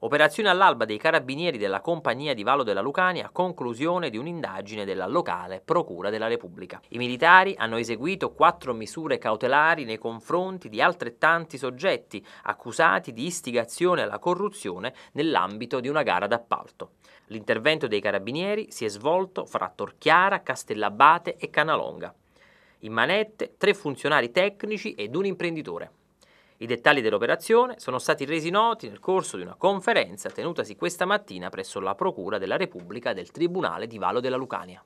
Operazione all'alba dei carabinieri della compagnia di Valo della Lucania conclusione di un'indagine della locale Procura della Repubblica. I militari hanno eseguito quattro misure cautelari nei confronti di altrettanti soggetti accusati di istigazione alla corruzione nell'ambito di una gara d'appalto. L'intervento dei carabinieri si è svolto fra Torchiara, Castellabate e Canalonga. In manette tre funzionari tecnici ed un imprenditore. I dettagli dell'operazione sono stati resi noti nel corso di una conferenza tenutasi questa mattina presso la Procura della Repubblica del Tribunale di Valo della Lucania.